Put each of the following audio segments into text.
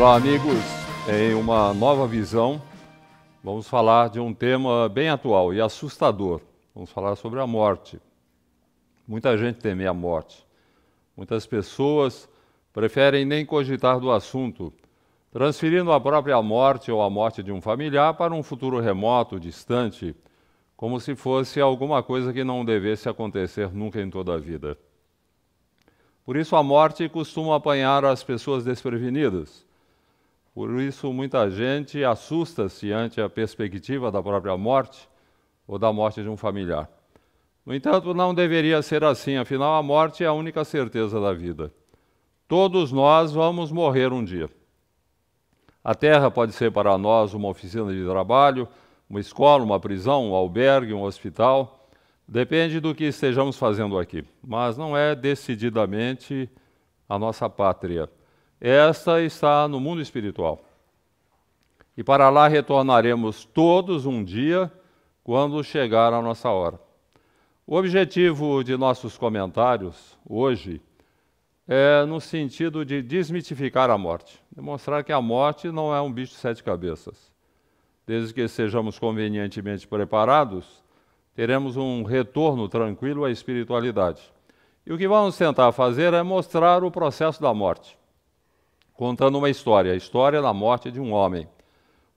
Olá, amigos. Em uma nova visão, vamos falar de um tema bem atual e assustador. Vamos falar sobre a morte. Muita gente teme a morte. Muitas pessoas preferem nem cogitar do assunto, transferindo a própria morte ou a morte de um familiar para um futuro remoto, distante, como se fosse alguma coisa que não devesse acontecer nunca em toda a vida. Por isso, a morte costuma apanhar as pessoas desprevenidas por isso, muita gente assusta-se ante a perspectiva da própria morte ou da morte de um familiar. No entanto, não deveria ser assim, afinal, a morte é a única certeza da vida. Todos nós vamos morrer um dia. A terra pode ser para nós uma oficina de trabalho, uma escola, uma prisão, um albergue, um hospital. Depende do que estejamos fazendo aqui, mas não é decididamente a nossa pátria esta está no mundo espiritual. E para lá retornaremos todos um dia, quando chegar a nossa hora. O objetivo de nossos comentários hoje é no sentido de desmitificar a morte, demonstrar que a morte não é um bicho de sete cabeças. Desde que sejamos convenientemente preparados, teremos um retorno tranquilo à espiritualidade. E o que vamos tentar fazer é mostrar o processo da morte contando uma história, a história da morte de um homem.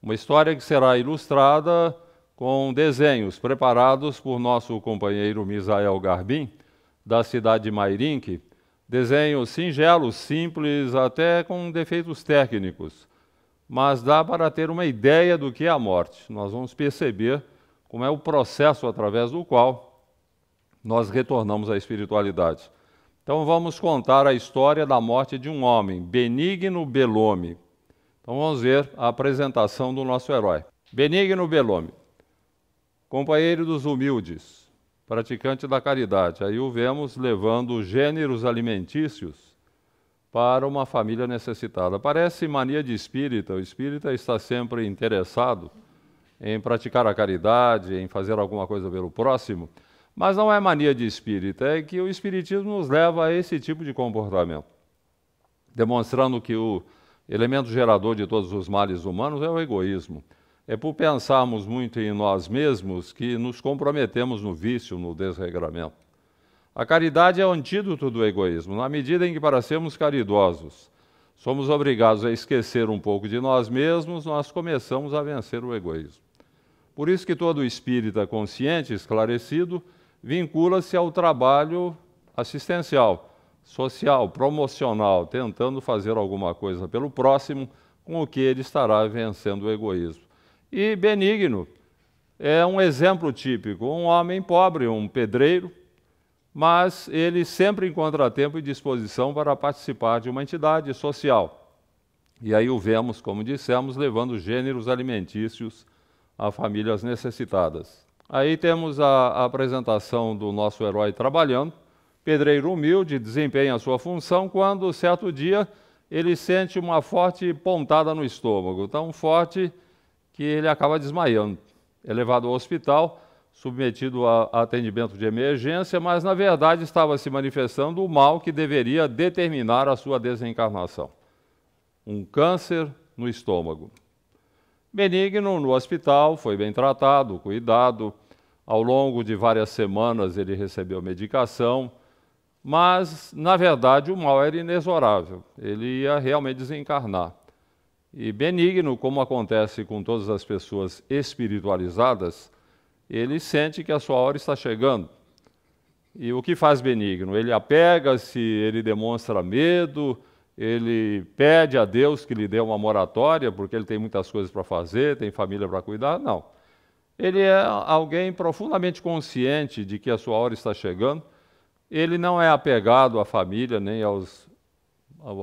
Uma história que será ilustrada com desenhos preparados por nosso companheiro Misael Garbim, da cidade de Mairinque, desenhos singelos, simples, até com defeitos técnicos, mas dá para ter uma ideia do que é a morte. Nós vamos perceber como é o processo através do qual nós retornamos à espiritualidade. Então vamos contar a história da morte de um homem, Benigno Belome. Então vamos ver a apresentação do nosso herói. Benigno Belome, companheiro dos humildes, praticante da caridade. Aí o vemos levando gêneros alimentícios para uma família necessitada. Parece mania de espírita, o espírita está sempre interessado em praticar a caridade, em fazer alguma coisa pelo próximo. Mas não é mania de espírita, é que o espiritismo nos leva a esse tipo de comportamento, demonstrando que o elemento gerador de todos os males humanos é o egoísmo. É por pensarmos muito em nós mesmos que nos comprometemos no vício, no desregramento. A caridade é o antídoto do egoísmo, na medida em que, para sermos caridosos, somos obrigados a esquecer um pouco de nós mesmos, nós começamos a vencer o egoísmo. Por isso que todo espírita consciente, esclarecido, vincula-se ao trabalho assistencial, social, promocional, tentando fazer alguma coisa pelo próximo, com o que ele estará vencendo o egoísmo. E Benigno é um exemplo típico, um homem pobre, um pedreiro, mas ele sempre encontra tempo e disposição para participar de uma entidade social. E aí o vemos, como dissemos, levando gêneros alimentícios a famílias necessitadas. Aí temos a, apresentação do nosso herói trabalhando, pedreiro humilde, desempenha a sua função quando, certo dia, ele sente uma forte pontada no estômago, tão forte que ele acaba desmaiando. É levado ao hospital, submetido a atendimento de emergência, mas na verdade estava se manifestando o mal que deveria determinar a sua desencarnação: um câncer no estômago. Benigno, no hospital, foi bem tratado, cuidado. Ao longo de várias semanas ele recebeu medicação, mas, na verdade, o mal era inexorável, ele ia realmente desencarnar. E Benigno, como acontece com todas as pessoas espiritualizadas, ele sente que a sua hora está chegando. E o que faz Benigno? Ele apega-se, ele demonstra medo, ele pede a Deus que lhe dê uma moratória, porque ele tem muitas coisas para fazer, tem família para cuidar. Não. Ele é alguém profundamente consciente de que a sua hora está chegando. Ele não é apegado à família, nem aos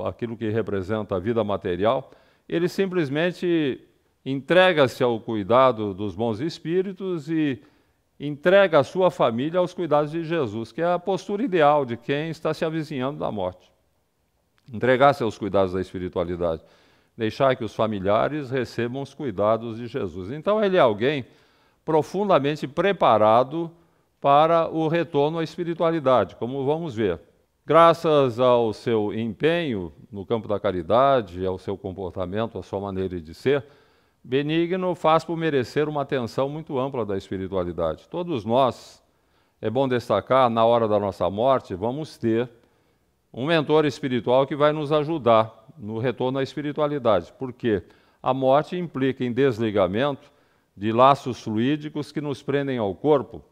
aquilo que representa a vida material. Ele simplesmente entrega-se ao cuidado dos bons espíritos e entrega a sua família aos cuidados de Jesus, que é a postura ideal de quem está se avizinhando da morte entregar-se aos cuidados da espiritualidade, deixar que os familiares recebam os cuidados de Jesus. Então, ele é alguém profundamente preparado para o retorno à espiritualidade, como vamos ver. Graças ao seu empenho no campo da caridade, ao seu comportamento, à sua maneira de ser, Benigno faz por merecer uma atenção muito ampla da espiritualidade. Todos nós, é bom destacar, na hora da nossa morte, vamos ter um mentor espiritual que vai nos ajudar no retorno à espiritualidade, porque a morte implica em desligamento de laços fluídicos que nos prendem ao corpo.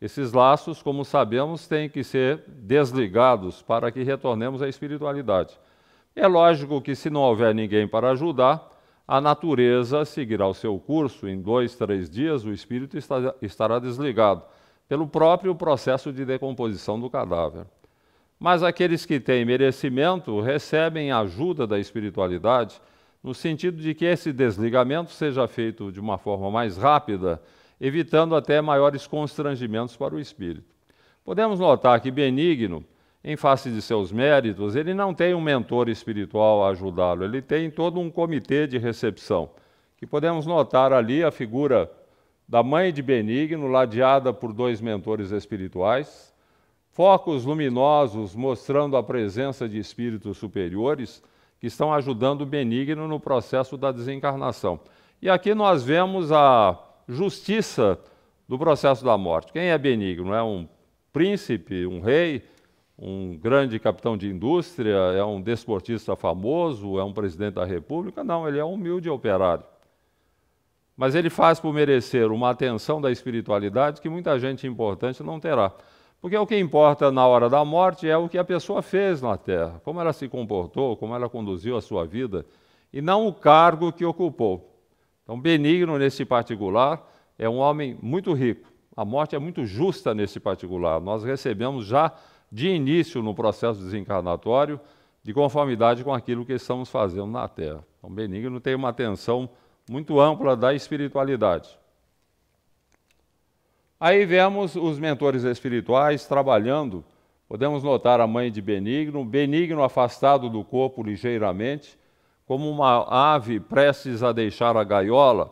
Esses laços, como sabemos, têm que ser desligados para que retornemos à espiritualidade. É lógico que, se não houver ninguém para ajudar, a natureza seguirá o seu curso. Em dois, três dias, o espírito estará desligado, pelo próprio processo de decomposição do cadáver. Mas aqueles que têm merecimento recebem ajuda da espiritualidade, no sentido de que esse desligamento seja feito de uma forma mais rápida, evitando até maiores constrangimentos para o espírito. Podemos notar que Benigno, em face de seus méritos, ele não tem um mentor espiritual a ajudá-lo, ele tem todo um comitê de recepção, que podemos notar ali a figura da mãe de Benigno, ladeada por dois mentores espirituais, focos luminosos mostrando a presença de espíritos superiores que estão ajudando o benigno no processo da desencarnação. E aqui nós vemos a justiça do processo da morte. Quem é benigno? É um príncipe, um rei, um grande capitão de indústria, é um desportista famoso, é um presidente da república? Não, ele é um humilde operário. Mas ele faz por merecer uma atenção da espiritualidade que muita gente importante não terá. Porque o que importa na hora da morte é o que a pessoa fez na terra, como ela se comportou, como ela conduziu a sua vida, e não o cargo que ocupou. Então, Benigno, nesse particular, é um homem muito rico. A morte é muito justa nesse particular. Nós recebemos já de início no processo desencarnatório, de conformidade com aquilo que estamos fazendo na Terra. Então, Benigno tem uma atenção muito ampla da espiritualidade. Aí vemos os mentores espirituais trabalhando. Podemos notar a mãe de Benigno, Benigno afastado do corpo ligeiramente, como uma ave prestes a deixar a gaiola. Um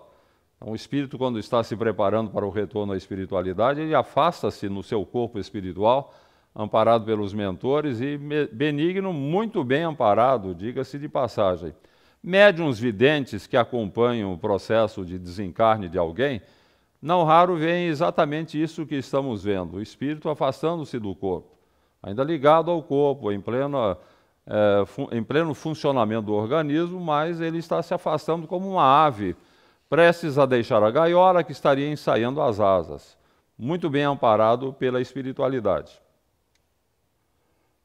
então, o espírito, quando está se preparando para o retorno à espiritualidade, ele afasta-se no seu corpo espiritual, amparado pelos mentores, e Benigno, muito bem amparado, diga-se de passagem. Médiuns videntes que acompanham o processo de desencarne de alguém não raro vem exatamente isso que estamos vendo: o espírito afastando-se do corpo, ainda ligado ao corpo, em, plena, eh, em pleno funcionamento do organismo, mas ele está se afastando como uma ave, prestes a deixar a gaiola que estaria ensaiando as asas, muito bem amparado pela espiritualidade.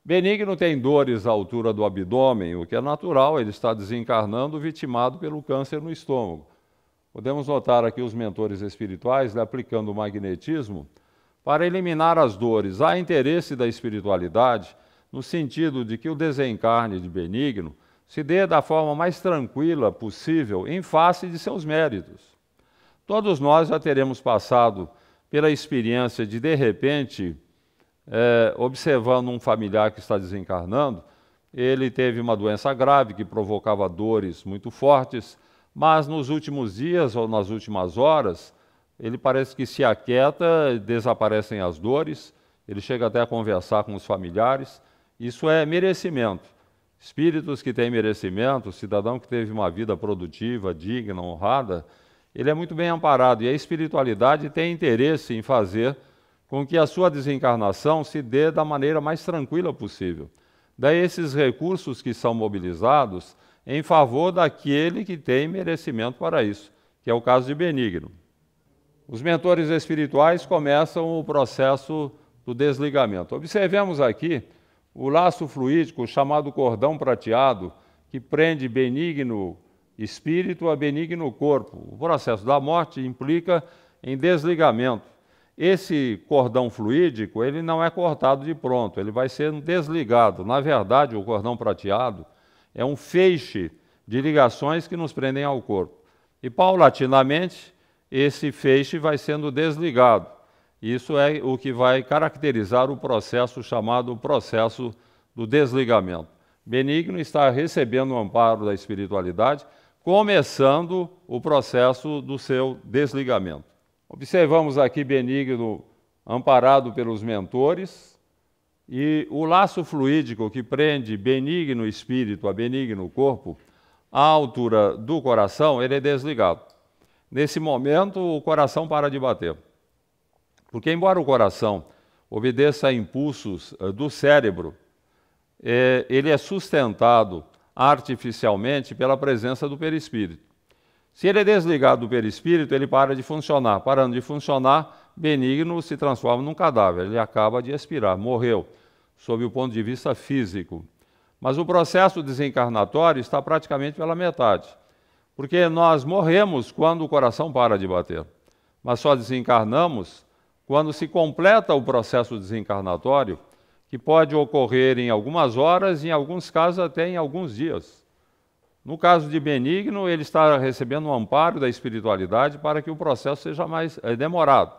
Benigno tem dores à altura do abdômen, o que é natural, ele está desencarnando, vitimado pelo câncer no estômago. Podemos notar aqui os mentores espirituais aplicando o magnetismo para eliminar as dores. Há interesse da espiritualidade no sentido de que o desencarne de Benigno se dê da forma mais tranquila possível em face de seus méritos. Todos nós já teremos passado pela experiência de, de repente, é, observando um familiar que está desencarnando, ele teve uma doença grave que provocava dores muito fortes mas nos últimos dias ou nas últimas horas, ele parece que se aquieta, desaparecem as dores, ele chega até a conversar com os familiares. Isso é merecimento. Espíritos que têm merecimento, cidadão que teve uma vida produtiva, digna, honrada, ele é muito bem amparado e a espiritualidade tem interesse em fazer com que a sua desencarnação se dê da maneira mais tranquila possível. Daí esses recursos que são mobilizados em favor daquele que tem merecimento para isso, que é o caso de Benigno. Os mentores espirituais começam o processo do desligamento. Observemos aqui o laço fluídico chamado cordão prateado, que prende benigno espírito a benigno corpo. O processo da morte implica em desligamento. Esse cordão fluídico, ele não é cortado de pronto, ele vai ser desligado. Na verdade, o cordão prateado, é um feixe de ligações que nos prendem ao corpo. E paulatinamente, esse feixe vai sendo desligado. Isso é o que vai caracterizar o processo chamado processo do desligamento. Benigno está recebendo o amparo da espiritualidade, começando o processo do seu desligamento. Observamos aqui Benigno amparado pelos mentores, e o laço fluídico que prende benigno espírito a benigno corpo, à altura do coração, ele é desligado. Nesse momento, o coração para de bater. Porque, embora o coração obedeça a impulsos eh, do cérebro, é, ele é sustentado artificialmente pela presença do perispírito. Se ele é desligado do perispírito, ele para de funcionar. Parando de funcionar, benigno se transforma num cadáver, ele acaba de expirar, morreu, sob o ponto de vista físico. Mas o processo desencarnatório está praticamente pela metade, porque nós morremos quando o coração para de bater, mas só desencarnamos quando se completa o processo desencarnatório, que pode ocorrer em algumas horas, em alguns casos até em alguns dias. No caso de Benigno, ele está recebendo um amparo da espiritualidade para que o processo seja mais é, demorado.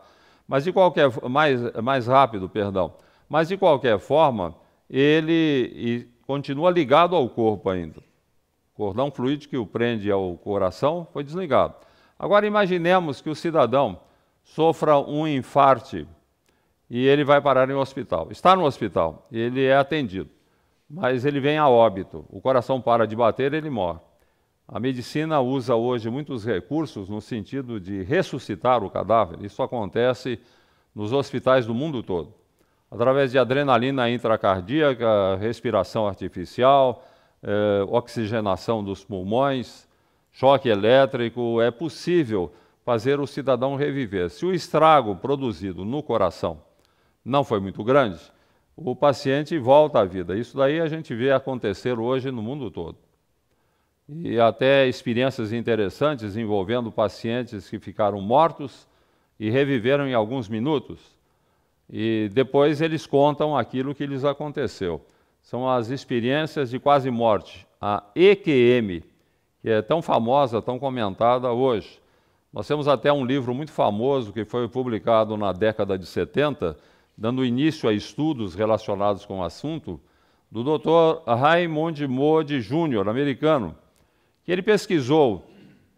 Mas de qualquer mais mais rápido, perdão. Mas de qualquer forma, ele continua ligado ao corpo ainda. O cordão fluido que o prende ao coração foi desligado. Agora imaginemos que o cidadão sofra um infarto e ele vai parar em um hospital. Está no hospital, ele é atendido, mas ele vem a óbito. O coração para de bater, ele morre. A medicina usa hoje muitos recursos no sentido de ressuscitar o cadáver. Isso acontece nos hospitais do mundo todo. Através de adrenalina intracardíaca, respiração artificial, eh, oxigenação dos pulmões, choque elétrico, é possível fazer o cidadão reviver. Se o estrago produzido no coração não foi muito grande, o paciente volta à vida. Isso daí a gente vê acontecer hoje no mundo todo e até experiências interessantes envolvendo pacientes que ficaram mortos e reviveram em alguns minutos. E depois eles contam aquilo que lhes aconteceu. São as experiências de quase morte, a EQM, que é tão famosa, tão comentada hoje. Nós temos até um livro muito famoso que foi publicado na década de 70, dando início a estudos relacionados com o assunto, do Dr. Raymond Moody Jr., americano, que ele pesquisou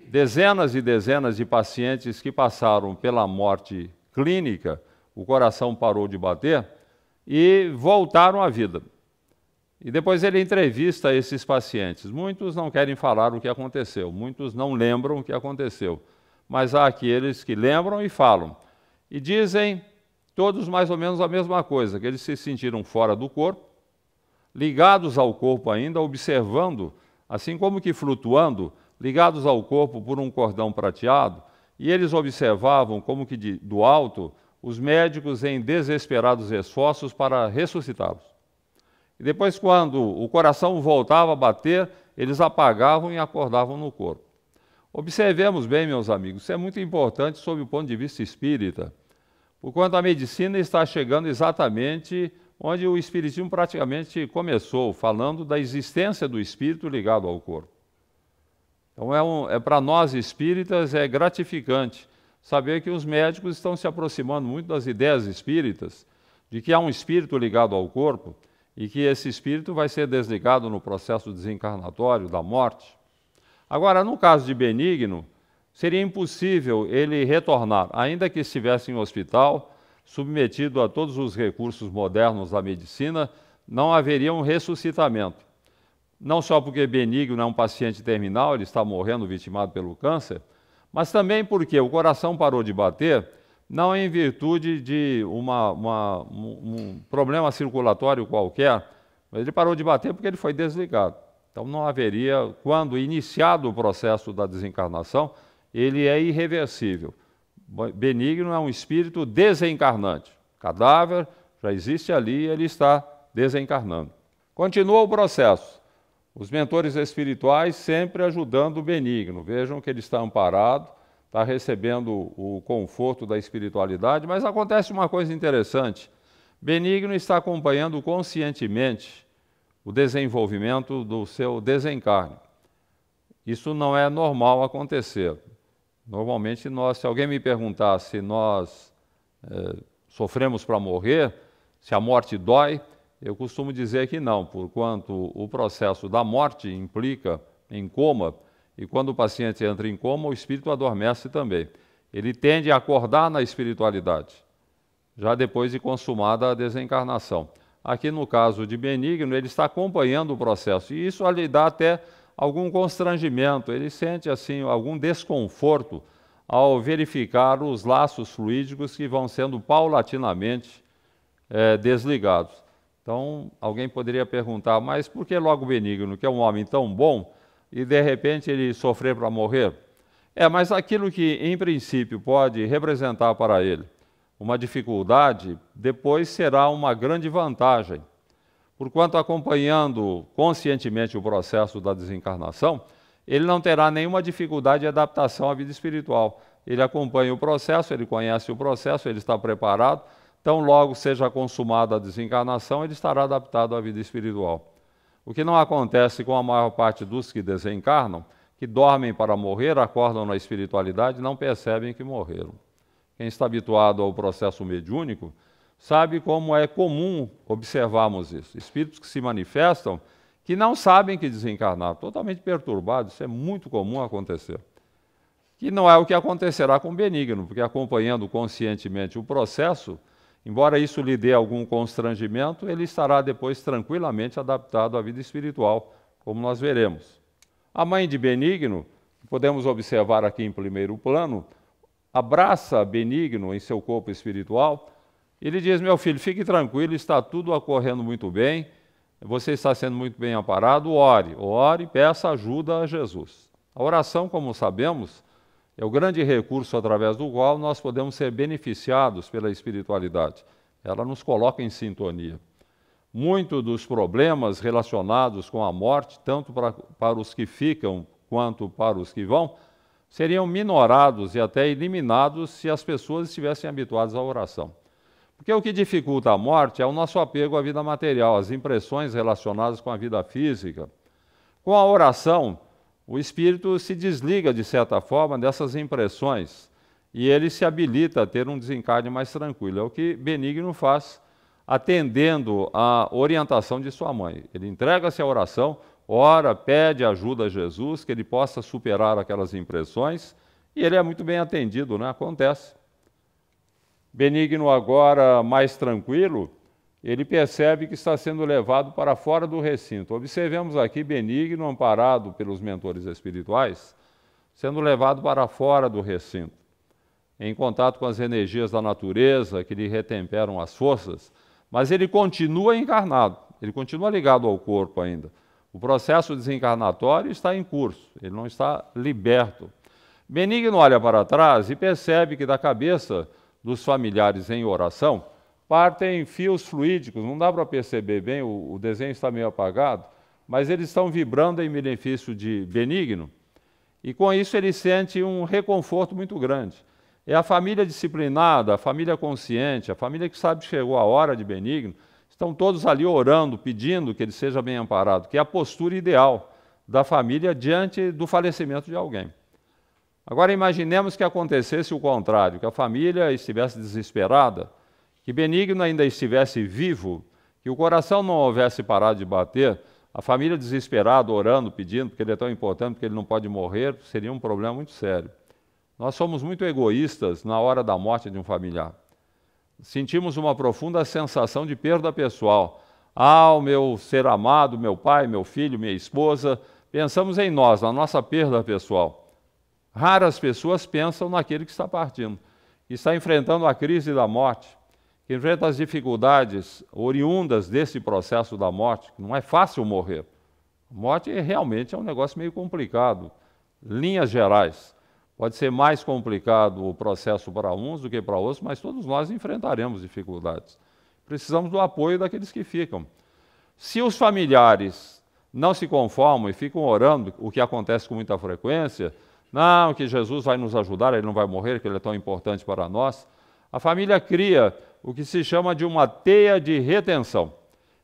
dezenas e dezenas de pacientes que passaram pela morte clínica, o coração parou de bater e voltaram à vida. E depois ele entrevista esses pacientes. Muitos não querem falar o que aconteceu, muitos não lembram o que aconteceu, mas há aqueles que lembram e falam. E dizem todos mais ou menos a mesma coisa, que eles se sentiram fora do corpo, ligados ao corpo ainda, observando assim como que flutuando, ligados ao corpo por um cordão prateado, e eles observavam, como que de, do alto, os médicos em desesperados esforços para ressuscitá-los. E depois, quando o coração voltava a bater, eles apagavam e acordavam no corpo. Observemos bem, meus amigos, isso é muito importante sob o ponto de vista espírita, porquanto a medicina está chegando exatamente onde o Espiritismo praticamente começou falando da existência do espírito ligado ao corpo. Então, é, um, é para nós espíritas, é gratificante saber que os médicos estão se aproximando muito das ideias espíritas, de que há um espírito ligado ao corpo e que esse espírito vai ser desligado no processo desencarnatório da morte. Agora, no caso de Benigno, seria impossível ele retornar, ainda que estivesse em hospital, submetido a todos os recursos modernos da medicina, não haveria um ressuscitamento. Não só porque é Benigno é um paciente terminal, ele está morrendo vitimado pelo câncer, mas também porque o coração parou de bater, não em virtude de uma, uma, um problema circulatório qualquer, mas ele parou de bater porque ele foi desligado. Então não haveria, quando iniciado o processo da desencarnação, ele é irreversível. Benigno é um espírito desencarnante. Cadáver já existe ali e ele está desencarnando. Continua o processo. Os mentores espirituais sempre ajudando o benigno. Vejam que ele está amparado, está recebendo o conforto da espiritualidade, mas acontece uma coisa interessante. Benigno está acompanhando conscientemente o desenvolvimento do seu desencarne. Isso não é normal acontecer. Normalmente, nós, se alguém me perguntar se nós é, sofremos para morrer, se a morte dói, eu costumo dizer que não, porquanto o processo da morte implica em coma, e quando o paciente entra em coma, o espírito adormece também. Ele tende a acordar na espiritualidade, já depois de consumada a desencarnação. Aqui no caso de Benigno, ele está acompanhando o processo, e isso lhe dá até algum constrangimento, ele sente assim algum desconforto ao verificar os laços fluídicos que vão sendo paulatinamente é, desligados. Então, alguém poderia perguntar, mas por que logo Benigno, que é um homem tão bom, e de repente ele sofrer para morrer? É, mas aquilo que em princípio pode representar para ele uma dificuldade, depois será uma grande vantagem porquanto acompanhando conscientemente o processo da desencarnação, ele não terá nenhuma dificuldade de adaptação à vida espiritual. Ele acompanha o processo, ele conhece o processo, ele está preparado. Então, logo seja consumada a desencarnação, ele estará adaptado à vida espiritual. O que não acontece com a maior parte dos que desencarnam, que dormem para morrer, acordam na espiritualidade, e não percebem que morreram. Quem está habituado ao processo mediúnico, sabe como é comum observarmos isso. Espíritos que se manifestam que não sabem que desencarnaram, totalmente perturbados, isso é muito comum acontecer. Que não é o que acontecerá com Benigno, porque acompanhando conscientemente o processo, embora isso lhe dê algum constrangimento, ele estará depois tranquilamente adaptado à vida espiritual, como nós veremos. A mãe de Benigno, que podemos observar aqui em primeiro plano, abraça Benigno em seu corpo espiritual ele diz: Meu filho, fique tranquilo, está tudo ocorrendo muito bem, você está sendo muito bem amparado, ore, ore e peça ajuda a Jesus. A oração, como sabemos, é o grande recurso através do qual nós podemos ser beneficiados pela espiritualidade. Ela nos coloca em sintonia. Muito dos problemas relacionados com a morte, tanto para, para os que ficam quanto para os que vão, seriam minorados e até eliminados se as pessoas estivessem habituadas à oração. Porque o que dificulta a morte é o nosso apego à vida material, as impressões relacionadas com a vida física. Com a oração, o espírito se desliga, de certa forma, dessas impressões e ele se habilita a ter um desencarne mais tranquilo. É o que Benigno faz, atendendo à orientação de sua mãe. Ele entrega-se à oração, ora, pede ajuda a Jesus, que ele possa superar aquelas impressões, e ele é muito bem atendido, né? acontece. Benigno, agora mais tranquilo, ele percebe que está sendo levado para fora do recinto. Observemos aqui Benigno, amparado pelos mentores espirituais, sendo levado para fora do recinto, em contato com as energias da natureza que lhe retemperam as forças, mas ele continua encarnado, ele continua ligado ao corpo ainda. O processo desencarnatório está em curso, ele não está liberto. Benigno olha para trás e percebe que da cabeça dos familiares em oração, partem fios fluídicos, não dá para perceber bem, o, o desenho está meio apagado, mas eles estão vibrando em benefício de Benigno, e com isso ele sente um reconforto muito grande. É a família disciplinada, a família consciente, a família que sabe que chegou a hora de Benigno, estão todos ali orando, pedindo que ele seja bem amparado, que é a postura ideal da família diante do falecimento de alguém. Agora imaginemos que acontecesse o contrário, que a família estivesse desesperada, que Benigno ainda estivesse vivo, que o coração não houvesse parado de bater, a família desesperada, orando, pedindo, porque ele é tão importante, porque ele não pode morrer, seria um problema muito sério. Nós somos muito egoístas na hora da morte de um familiar. Sentimos uma profunda sensação de perda pessoal. Ah, o meu ser amado, meu pai, meu filho, minha esposa. Pensamos em nós, na nossa perda pessoal. Raras pessoas pensam naquele que está partindo, que está enfrentando a crise da morte, que enfrenta as dificuldades oriundas desse processo da morte, que não é fácil morrer. Morte realmente é um negócio meio complicado. Linhas gerais. Pode ser mais complicado o processo para uns do que para outros, mas todos nós enfrentaremos dificuldades. Precisamos do apoio daqueles que ficam. Se os familiares não se conformam e ficam orando, o que acontece com muita frequência, não, que Jesus vai nos ajudar, ele não vai morrer, que ele é tão importante para nós. A família cria o que se chama de uma teia de retenção.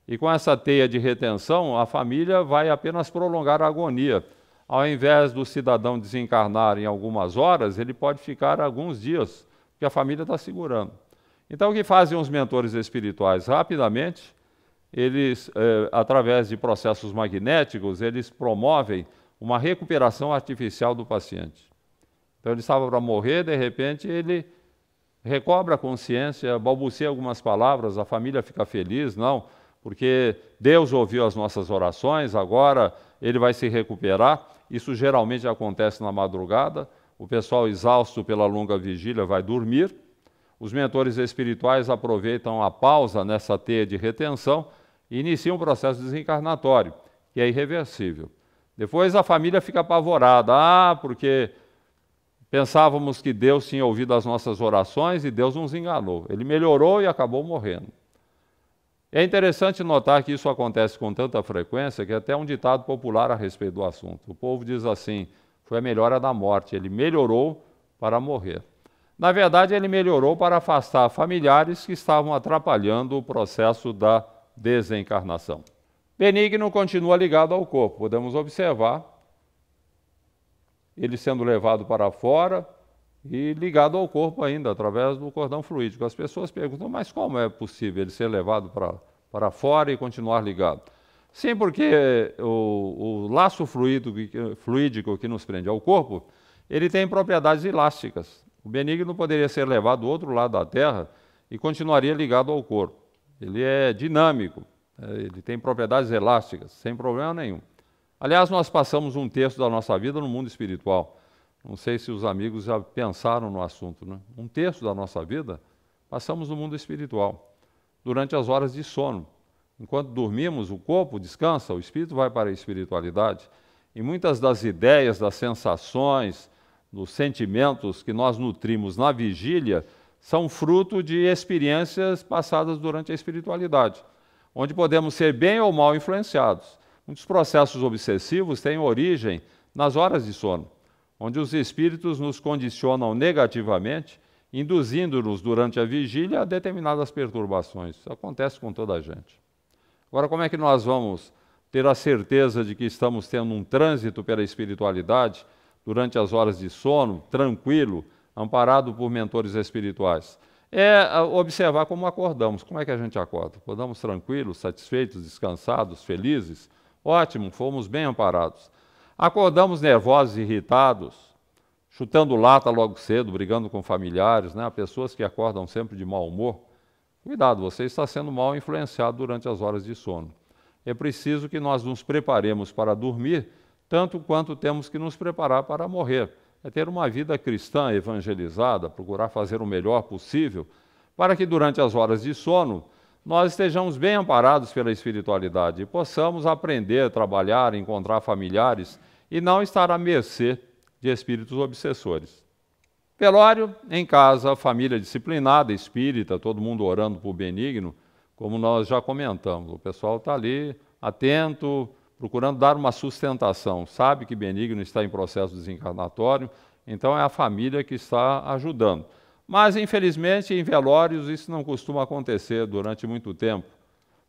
E com essa teia de retenção, a família vai apenas prolongar a agonia. Ao invés do cidadão desencarnar em algumas horas, ele pode ficar alguns dias, porque a família está segurando. Então, o que fazem os mentores espirituais? Rapidamente, eles, eh, através de processos magnéticos, eles promovem uma recuperação artificial do paciente. Então ele estava para morrer, de repente ele recobra a consciência, balbucia algumas palavras, a família fica feliz, não, porque Deus ouviu as nossas orações, agora ele vai se recuperar. Isso geralmente acontece na madrugada, o pessoal exausto pela longa vigília vai dormir. Os mentores espirituais aproveitam a pausa nessa teia de retenção e iniciam um processo desencarnatório, que é irreversível. Depois a família fica apavorada, ah, porque pensávamos que Deus tinha ouvido as nossas orações e Deus nos enganou. Ele melhorou e acabou morrendo. É interessante notar que isso acontece com tanta frequência que até um ditado popular a respeito do assunto. O povo diz assim: foi a melhora da morte, ele melhorou para morrer. Na verdade, ele melhorou para afastar familiares que estavam atrapalhando o processo da desencarnação. Benigno continua ligado ao corpo. Podemos observar ele sendo levado para fora e ligado ao corpo ainda, através do cordão fluídico. As pessoas perguntam, mas como é possível ele ser levado para, para fora e continuar ligado? Sim, porque o, o laço fluido, fluídico que nos prende ao corpo, ele tem propriedades elásticas. O benigno poderia ser levado do outro lado da Terra e continuaria ligado ao corpo. Ele é dinâmico. É, ele tem propriedades elásticas, sem problema nenhum. Aliás, nós passamos um terço da nossa vida no mundo espiritual. Não sei se os amigos já pensaram no assunto, né? Um terço da nossa vida passamos no mundo espiritual, durante as horas de sono. Enquanto dormimos, o corpo descansa, o espírito vai para a espiritualidade. E muitas das ideias, das sensações, dos sentimentos que nós nutrimos na vigília são fruto de experiências passadas durante a espiritualidade onde podemos ser bem ou mal influenciados. Muitos processos obsessivos têm origem nas horas de sono, onde os espíritos nos condicionam negativamente, induzindo-nos durante a vigília a determinadas perturbações. Isso acontece com toda a gente. Agora, como é que nós vamos ter a certeza de que estamos tendo um trânsito pela espiritualidade durante as horas de sono, tranquilo, amparado por mentores espirituais? é observar como acordamos. Como é que a gente acorda? Acordamos tranquilos, satisfeitos, descansados, felizes? Ótimo, fomos bem amparados. Acordamos nervosos, irritados, chutando lata logo cedo, brigando com familiares, né? pessoas que acordam sempre de mau humor. Cuidado, você está sendo mal influenciado durante as horas de sono. É preciso que nós nos preparemos para dormir, tanto quanto temos que nos preparar para morrer é ter uma vida cristã evangelizada, procurar fazer o melhor possível, para que durante as horas de sono nós estejamos bem amparados pela espiritualidade e possamos aprender, trabalhar, encontrar familiares e não estar à mercê de espíritos obsessores. Velório, em casa, família disciplinada, espírita, todo mundo orando por benigno, como nós já comentamos. O pessoal está ali atento, procurando dar uma sustentação. Sabe que Benigno está em processo desencarnatório, então é a família que está ajudando. Mas, infelizmente, em velórios isso não costuma acontecer durante muito tempo,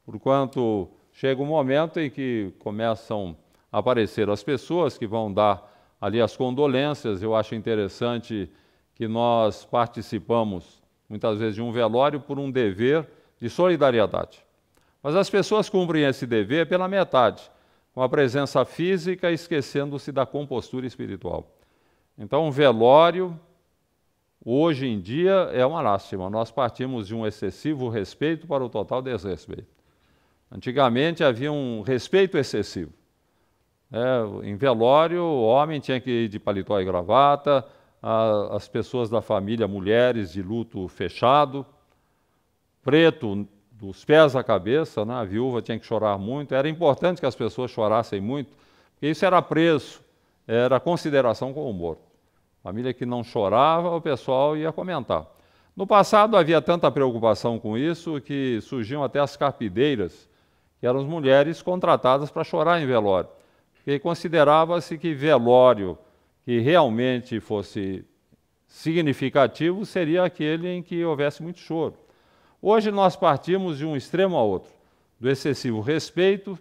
porquanto chega um momento em que começam a aparecer as pessoas que vão dar ali as condolências. Eu acho interessante que nós participamos, muitas vezes, de um velório por um dever de solidariedade. Mas as pessoas cumprem esse dever pela metade com a presença física, esquecendo-se da compostura espiritual. Então, um velório, hoje em dia, é uma lástima. Nós partimos de um excessivo respeito para o total desrespeito. Antigamente havia um respeito excessivo. É, em velório, o homem tinha que ir de paletó e gravata, a, as pessoas da família, mulheres de luto fechado, preto dos pés à cabeça, né? a viúva tinha que chorar muito, era importante que as pessoas chorassem muito, porque isso era preço, era consideração com o morto. Família que não chorava, o pessoal ia comentar. No passado havia tanta preocupação com isso que surgiam até as carpideiras, que eram as mulheres contratadas para chorar em velório. Porque considerava-se que velório que realmente fosse significativo seria aquele em que houvesse muito choro. Hoje nós partimos de um extremo ao outro, do excessivo respeito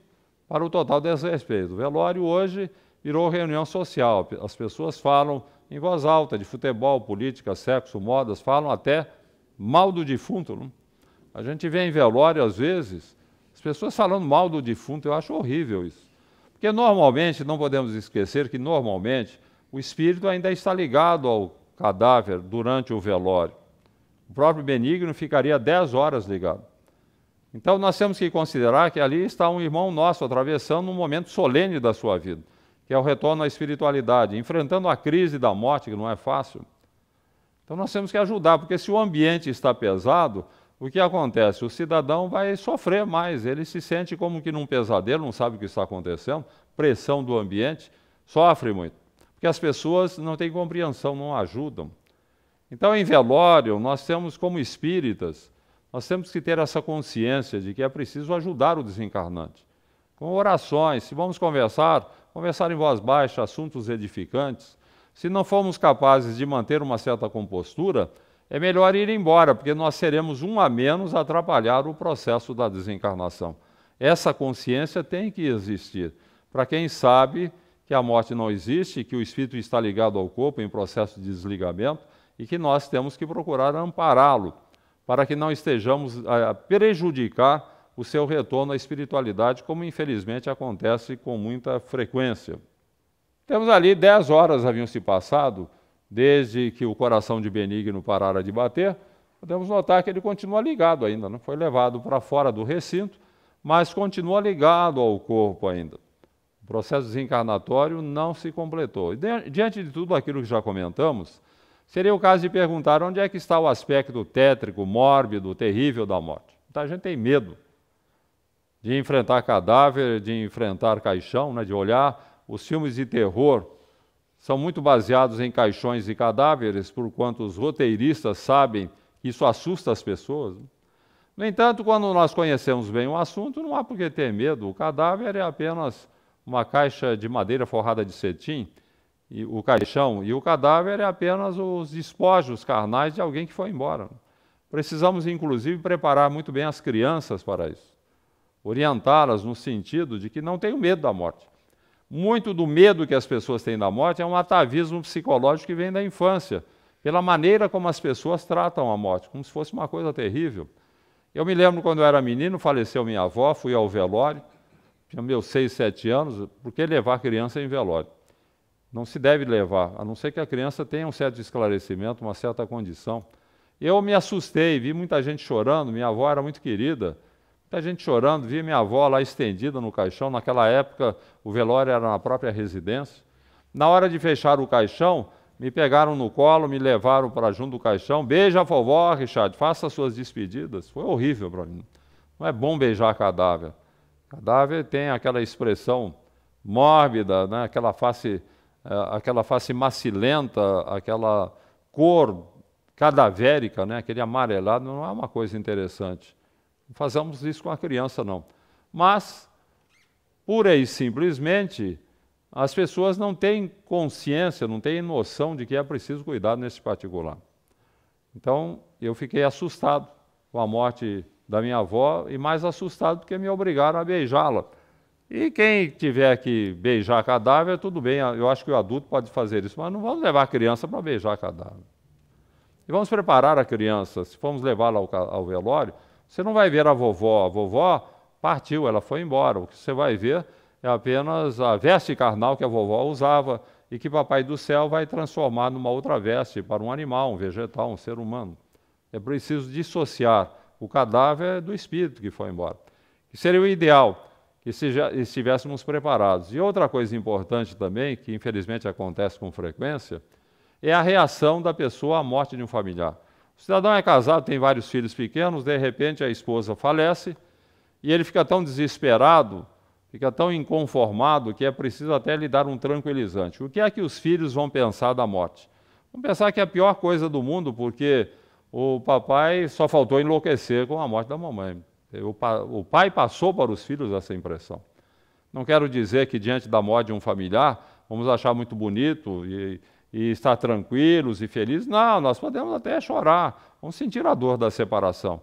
para o total desrespeito. O velório hoje virou reunião social. As pessoas falam em voz alta de futebol, política, sexo, modas, falam até mal do defunto. Não? A gente vê em velório, às vezes, as pessoas falando mal do defunto. Eu acho horrível isso. Porque normalmente, não podemos esquecer que normalmente o espírito ainda está ligado ao cadáver durante o velório. O próprio Benigno ficaria 10 horas ligado. Então nós temos que considerar que ali está um irmão nosso atravessando um momento solene da sua vida, que é o retorno à espiritualidade, enfrentando a crise da morte, que não é fácil. Então nós temos que ajudar, porque se o ambiente está pesado, o que acontece? O cidadão vai sofrer mais, ele se sente como que num pesadelo, não sabe o que está acontecendo, pressão do ambiente, sofre muito. Porque as pessoas não têm compreensão, não ajudam. Então, em velório, nós temos, como espíritas, nós temos que ter essa consciência de que é preciso ajudar o desencarnante. Com orações, se vamos conversar, conversar em voz baixa, assuntos edificantes. Se não formos capazes de manter uma certa compostura, é melhor ir embora, porque nós seremos um a menos a atrapalhar o processo da desencarnação. Essa consciência tem que existir. Para quem sabe que a morte não existe, que o espírito está ligado ao corpo em processo de desligamento, e que nós temos que procurar ampará-lo, para que não estejamos a prejudicar o seu retorno à espiritualidade, como infelizmente acontece com muita frequência. Temos ali dez horas haviam se passado, desde que o coração de Benigno parara de bater, podemos notar que ele continua ligado ainda, não foi levado para fora do recinto, mas continua ligado ao corpo ainda. O processo desencarnatório não se completou. E diante de tudo aquilo que já comentamos, Seria o caso de perguntar onde é que está o aspecto tétrico, mórbido, terrível da morte. Então a gente tem medo de enfrentar cadáver, de enfrentar caixão, né, de olhar. Os filmes de terror são muito baseados em caixões e cadáveres, por quanto os roteiristas sabem que isso assusta as pessoas. No entanto, quando nós conhecemos bem o assunto, não há por que ter medo. O cadáver é apenas uma caixa de madeira forrada de cetim e o caixão e o cadáver é apenas os despojos carnais de alguém que foi embora. Precisamos, inclusive, preparar muito bem as crianças para isso, orientá-las no sentido de que não tenham medo da morte. Muito do medo que as pessoas têm da morte é um atavismo psicológico que vem da infância, pela maneira como as pessoas tratam a morte, como se fosse uma coisa terrível. Eu me lembro quando eu era menino, faleceu minha avó, fui ao velório, tinha meus 6, 7 anos, por que levar criança em velório? não se deve levar, a não ser que a criança tenha um certo esclarecimento, uma certa condição. Eu me assustei, vi muita gente chorando, minha avó era muito querida, muita gente chorando, vi minha avó lá estendida no caixão, naquela época o velório era na própria residência. Na hora de fechar o caixão, me pegaram no colo, me levaram para junto do caixão, beija a vovó, Richard, faça suas despedidas. Foi horrível para mim. Não é bom beijar cadáver. Cadáver tem aquela expressão mórbida, né? aquela face é, aquela face macilenta, aquela cor cadavérica, né? aquele amarelado, não é uma coisa interessante. Não fazemos isso com a criança, não. Mas, pura e simplesmente, as pessoas não têm consciência, não têm noção de que é preciso cuidar nesse particular. Então, eu fiquei assustado com a morte da minha avó e mais assustado porque me obrigaram a beijá-la. E quem tiver que beijar cadáver, tudo bem, eu acho que o adulto pode fazer isso, mas não vamos levar a criança para beijar cadáver. E vamos preparar a criança, se formos levá-la ao, ao, velório, você não vai ver a vovó, a vovó partiu, ela foi embora. O que você vai ver é apenas a veste carnal que a vovó usava e que Papai do Céu vai transformar numa outra veste para um animal, um vegetal, um ser humano. É preciso dissociar o cadáver do espírito que foi embora. Que seria o ideal e se já estivéssemos preparados. E outra coisa importante também, que infelizmente acontece com frequência, é a reação da pessoa à morte de um familiar. O cidadão é casado, tem vários filhos pequenos, de repente a esposa falece e ele fica tão desesperado, fica tão inconformado que é preciso até lhe dar um tranquilizante. O que é que os filhos vão pensar da morte? Vão pensar que é a pior coisa do mundo, porque o papai só faltou enlouquecer com a morte da mamãe. O pai passou para os filhos essa impressão. Não quero dizer que diante da morte de um familiar vamos achar muito bonito e, e estar tranquilos e felizes. Não, nós podemos até chorar, vamos sentir a dor da separação.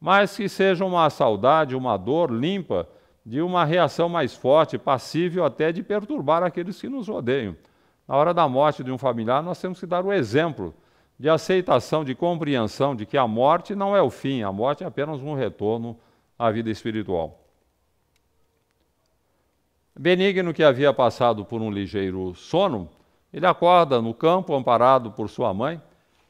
Mas que seja uma saudade, uma dor limpa de uma reação mais forte, passível até de perturbar aqueles que nos odeiam. Na hora da morte de um familiar, nós temos que dar o exemplo de aceitação, de compreensão de que a morte não é o fim, a morte é apenas um retorno à vida espiritual. Benigno, que havia passado por um ligeiro sono, ele acorda no campo, amparado por sua mãe,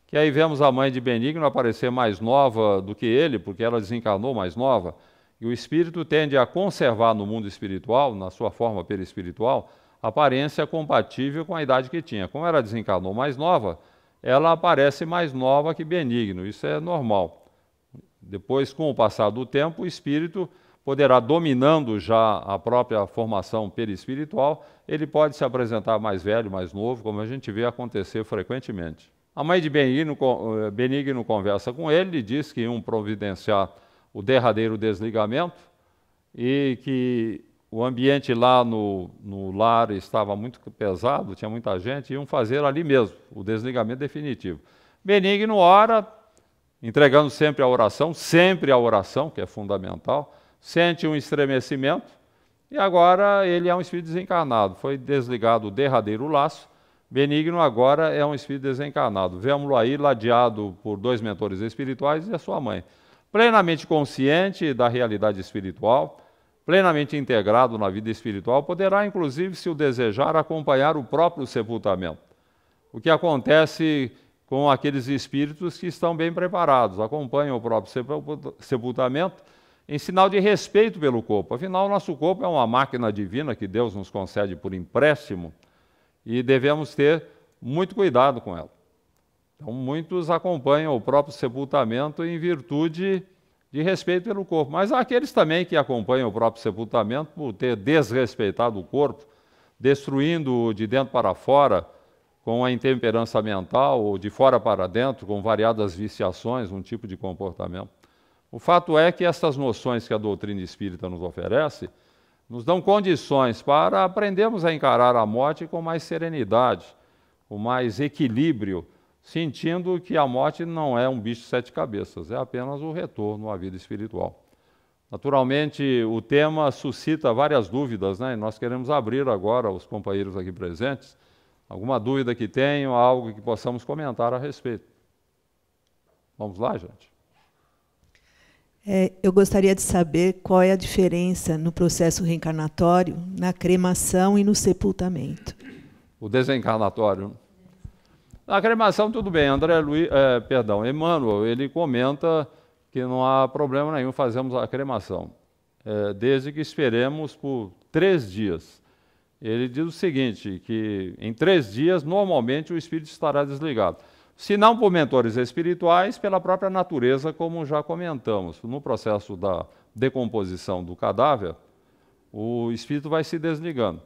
que aí vemos a mãe de Benigno aparecer mais nova do que ele, porque ela desencarnou mais nova, e o espírito tende a conservar no mundo espiritual, na sua forma perispiritual, aparência compatível com a idade que tinha. Como ela desencarnou mais nova, ela aparece mais nova que Benigno, isso é normal. Depois, com o passar do tempo, o espírito poderá, dominando já a própria formação perispiritual, ele pode se apresentar mais velho, mais novo, como a gente vê acontecer frequentemente. A mãe de Benigno, eh, Benigno conversa com ele, e diz que iam providenciar o derradeiro desligamento e que o ambiente lá no, no lar estava muito pesado, tinha muita gente, iam fazer ali mesmo o desligamento definitivo. Benigno ora, entregando sempre a oração, sempre a oração, que é fundamental, sente um estremecimento e agora ele é um espírito desencarnado. Foi desligado o derradeiro laço. Benigno agora é um espírito desencarnado. Vemos-lo aí ladeado por dois mentores espirituais e a sua mãe. Plenamente consciente da realidade espiritual, plenamente integrado na vida espiritual, poderá, inclusive, se o desejar, acompanhar o próprio sepultamento. O que acontece com aqueles espíritos que estão bem preparados, acompanham o próprio sepultamento em sinal de respeito pelo corpo. Afinal, nosso corpo é uma máquina divina que Deus nos concede por empréstimo e devemos ter muito cuidado com ela. Então, muitos acompanham o próprio sepultamento em virtude de respeito pelo corpo, mas há aqueles também que acompanham o próprio sepultamento por ter desrespeitado o corpo, destruindo-o de dentro para fora com a intemperança mental ou de fora para dentro, com variadas viciações, um tipo de comportamento. O fato é que essas noções que a doutrina espírita nos oferece nos dão condições para aprendermos a encarar a morte com mais serenidade, com mais equilíbrio, sentindo que a morte não é um bicho de sete cabeças, é apenas o retorno à vida espiritual. Naturalmente, o tema suscita várias dúvidas, né? e nós queremos abrir agora aos companheiros aqui presentes Alguma dúvida que tenham, algo que possamos comentar a respeito. Vamos lá, gente? É, eu gostaria de saber qual é a diferença no processo reencarnatório, na cremação e no sepultamento. O desencarnatório. Na cremação, tudo bem. André Luiz, é, perdão, Emmanuel, ele comenta que não há problema nenhum fazermos a cremação, é, desde que esperemos por três dias ele diz o seguinte, que em três dias, normalmente, o espírito estará desligado. Se não por mentores espirituais, pela própria natureza, como já comentamos. No processo da decomposição do cadáver, o espírito vai se desligando.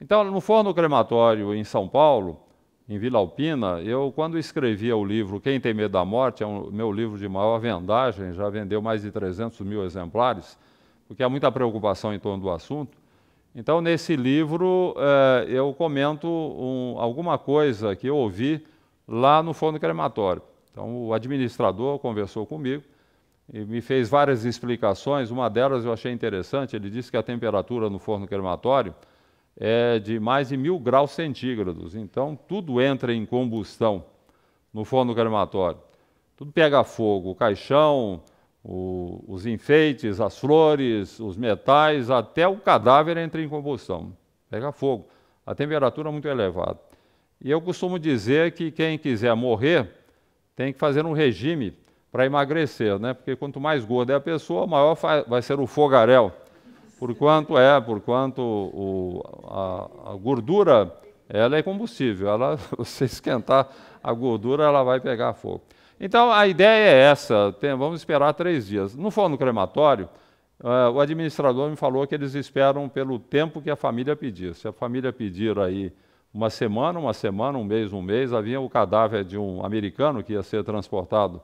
Então, no forno crematório em São Paulo, em Vila Alpina, eu, quando escrevia o livro Quem Tem Medo da Morte, é o um, meu livro de maior vendagem, já vendeu mais de 300 mil exemplares, porque há muita preocupação em torno do assunto. Então, nesse livro, é, eu comento um, alguma coisa que eu ouvi lá no forno crematório. Então, o administrador conversou comigo e me fez várias explicações. Uma delas eu achei interessante: ele disse que a temperatura no forno crematório é de mais de mil graus centígrados. Então, tudo entra em combustão no forno crematório. Tudo pega fogo: o caixão, o, os enfeites, as flores, os metais, até o cadáver entra em combustão, pega fogo. A temperatura é muito elevada. E eu costumo dizer que quem quiser morrer tem que fazer um regime para emagrecer, né? Porque quanto mais gorda é a pessoa, maior vai ser o fogaréu. Por quanto é, por quanto o, a, a, gordura, ela é combustível. Ela, você esquentar a gordura, ela vai pegar fogo. Então a ideia é essa, tem, vamos esperar três dias. No for no crematório, uh, o administrador me falou que eles esperam pelo tempo que a família pedir. Se a família pedir aí uma semana, uma semana, um mês, um mês, havia o cadáver de um americano que ia ser transportado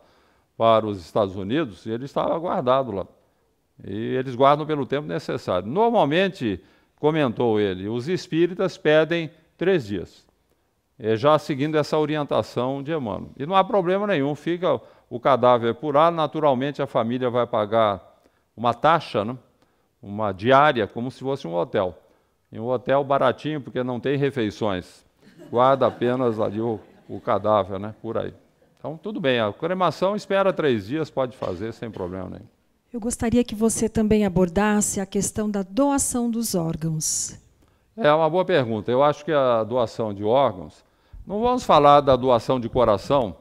para os Estados Unidos e ele estava guardado lá. E eles guardam pelo tempo necessário. Normalmente, comentou ele, os espíritas pedem três dias. É, já seguindo essa orientação de Emmanuel. E não há problema nenhum, fica o cadáver apurado, naturalmente a família vai pagar uma taxa, né? uma diária, como se fosse um hotel. Em um hotel baratinho, porque não tem refeições. Guarda apenas ali o, o cadáver, né? Por aí. Então, tudo bem, a cremação espera três dias, pode fazer sem problema nenhum. Eu gostaria que você também abordasse a questão da doação dos órgãos. É uma boa pergunta. Eu acho que a doação de órgãos não vamos falar da doação de coração,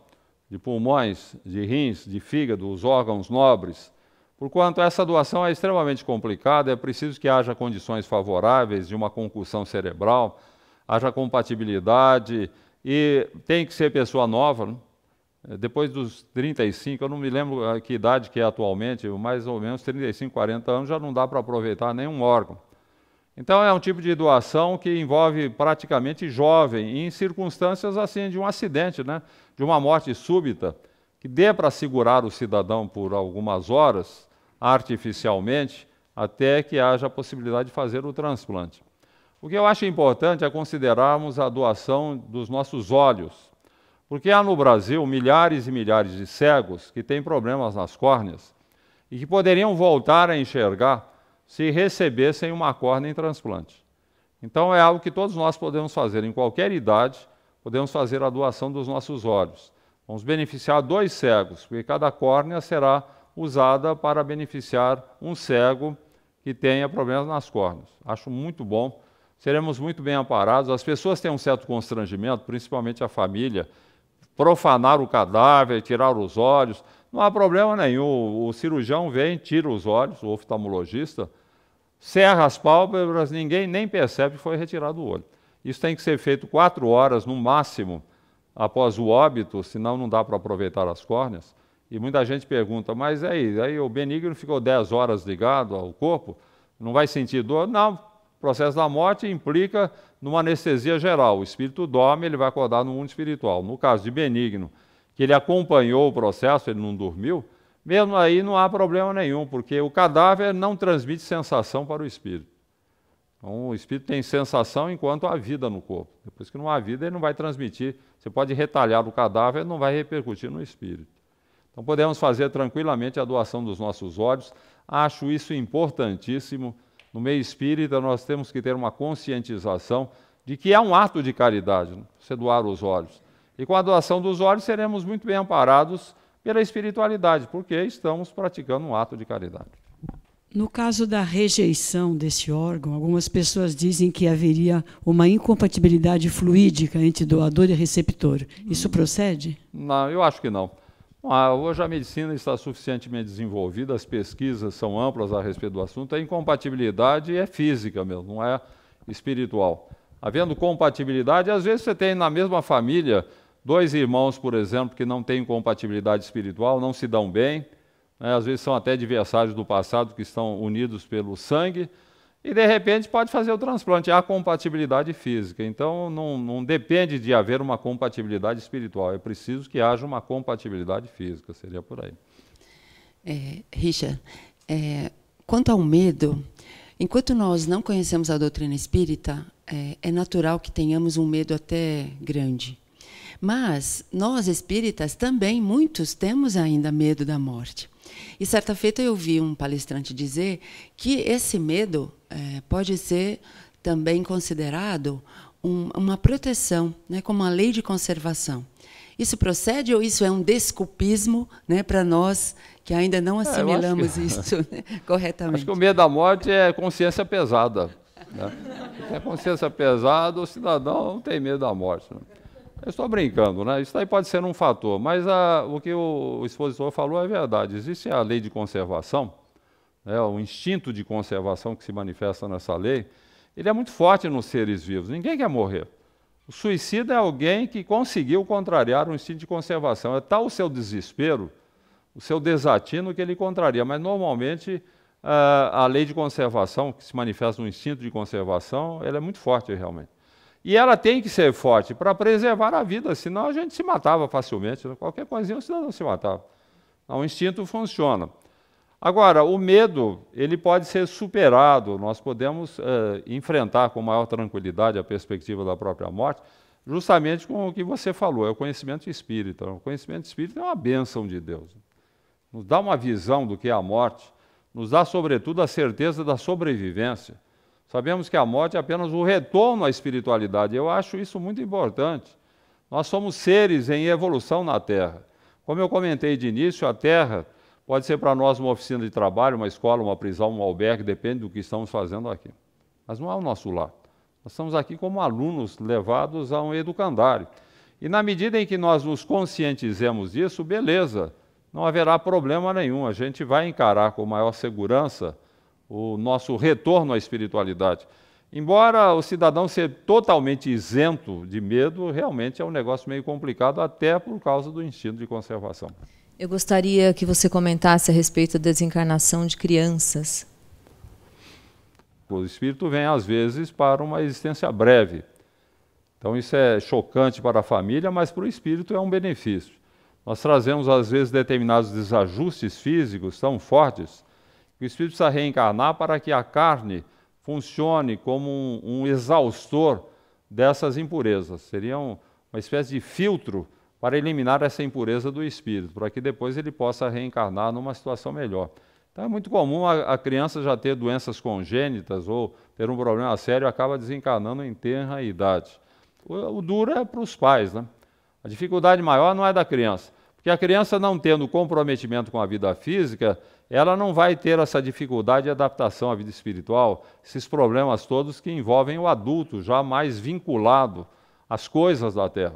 de pulmões, de rins, de fígado, os órgãos nobres, porquanto essa doação é extremamente complicada, é preciso que haja condições favoráveis de uma concussão cerebral, haja compatibilidade e tem que ser pessoa nova. Né? Depois dos 35, eu não me lembro a eh, que idade que é atualmente, mais ou menos 35, 40 anos já não dá para aproveitar nenhum órgão. Então, é um tipo de doação que envolve praticamente jovem, em circunstâncias assim de um acidente, né? de uma morte súbita, que dê para segurar o cidadão por algumas horas, artificialmente, até que haja a possibilidade de fazer o transplante. O que eu acho importante é considerarmos a doação dos nossos olhos, porque há no Brasil milhares e milhares de cegos que têm problemas nas córneas e que poderiam voltar a enxergar se recebessem uma córnea em transplante. Então é algo que todos nós podemos fazer, em qualquer idade, podemos fazer a doação dos nossos olhos. Vamos beneficiar dois cegos, porque cada córnea será usada para beneficiar um cego que tenha problemas nas córneas. Acho muito bom, seremos muito bem amparados. As pessoas têm um certo constrangimento, principalmente a família, profanar o cadáver, tirar os olhos. Não há problema nenhum. O cirurgião vem, tira os olhos, o oftalmologista, cerra as pálpebras, ninguém nem percebe que foi retirado o olho. Isso tem que ser feito quatro horas no máximo após o óbito, senão não dá para aproveitar as córneas. E muita gente pergunta, mas aí, aí o benigno ficou 10 horas ligado ao corpo, não vai sentir dor? Não, o processo da morte implica numa anestesia geral. O espírito dorme, ele vai acordar no mundo espiritual. No caso de Benigno, que ele acompanhou o processo, ele não dormiu, mesmo aí não há problema nenhum, porque o cadáver não transmite sensação para o espírito. Então, o espírito tem sensação enquanto há vida no corpo. Depois que não há vida, ele não vai transmitir. Você pode retalhar o cadáver, não vai repercutir no espírito. Então, podemos fazer tranquilamente a doação dos nossos olhos. Acho isso importantíssimo no meio espírita, nós temos que ter uma conscientização de que é um ato de caridade né? você doar os olhos. E com a doação dos olhos, seremos muito bem amparados pela espiritualidade, porque estamos praticando um ato de caridade. No caso da rejeição desse órgão, algumas pessoas dizem que haveria uma incompatibilidade fluídica entre doador e receptor. Isso procede? Não, eu acho que não. Ah, hoje a medicina está suficientemente desenvolvida, as pesquisas são amplas a respeito do assunto, a incompatibilidade é física mesmo, não é espiritual. Havendo compatibilidade, às vezes você tem na mesma família dois irmãos, por exemplo, que não têm compatibilidade espiritual, não se dão bem, né? às vezes são até adversários do passado que estão unidos pelo sangue, e de repente pode fazer o transplante. Há compatibilidade física, então não, não, depende de haver uma compatibilidade espiritual, é preciso que haja uma compatibilidade física, seria por aí. É, Richard, é, quanto ao medo, enquanto nós não conhecemos a doutrina espírita, é, é natural que tenhamos um medo até grande. Mas nós espíritas também, muitos, temos ainda medo da morte. E certa feita eu vi um palestrante dizer que esse medo é, pode ser também considerado um, uma proteção, né, como uma lei de conservação. Isso procede ou isso é um desculpismo né, para nós que ainda não é, assimilamos é, que... isso né, corretamente? Acho que o medo da morte é consciência pesada. Né? é consciência pesada, o cidadão não tem medo da morte. Né? Eu estou brincando, né? Isso aí pode ser um fator, mas a, o que o expositor falou é verdade. Existe a lei de conservação, né? o instinto de conservação que se manifesta nessa lei, ele é muito forte nos seres vivos. Ninguém quer morrer. O suicida é alguém que conseguiu contrariar o instinto de conservação. É tal o seu desespero, o seu desatino que ele contraria. Mas normalmente a, a lei de conservação, que se manifesta no instinto de conservação, ela é muito forte realmente. E ela tem que ser forte para preservar a vida, senão a gente se matava facilmente. Né? Qualquer coisinha o não se matava. Então, o instinto funciona. Agora, o medo ele pode ser superado, nós podemos uh, enfrentar com maior tranquilidade a perspectiva da própria morte, justamente com o que você falou, é o conhecimento espírita. O conhecimento espírita é uma bênção de Deus. Nos dá uma visão do que é a morte, nos dá, sobretudo, a certeza da sobrevivência. Sabemos que a morte é apenas o retorno à espiritualidade. Eu acho isso muito importante. Nós somos seres em evolução na Terra. Como eu comentei de início, a Terra pode ser para nós uma oficina de trabalho, uma escola, uma prisão, um albergue, depende do que estamos fazendo aqui. Mas não é o nosso lar. Nós estamos aqui como alunos levados a um educandário. E na medida em que nós nos conscientizemos disso, beleza, não haverá problema nenhum. A gente vai encarar com maior segurança o nosso retorno à espiritualidade. Embora o cidadão seja totalmente isento de medo, realmente é um negócio meio complicado, até por causa do instinto de conservação. Eu gostaria que você comentasse a respeito da desencarnação de crianças. O espírito vem, às vezes, para uma existência breve. Então, isso é chocante para a família, mas para o espírito é um benefício. Nós trazemos, às vezes, determinados desajustes físicos tão fortes o espírito precisa reencarnar para que a carne funcione como um, um exaustor dessas impurezas. Seria um, uma espécie de filtro para eliminar essa impureza do espírito, para que depois ele possa reencarnar numa situação melhor. Então é muito comum a, a criança já ter doenças congênitas ou ter um problema sério e acaba desencarnando em tenra idade. O, o duro é para os pais, né? A dificuldade maior não é da criança. Porque a criança não tendo comprometimento com a vida física, ela não vai ter essa dificuldade de adaptação à vida espiritual, esses problemas todos que envolvem o adulto já mais vinculado às coisas da terra.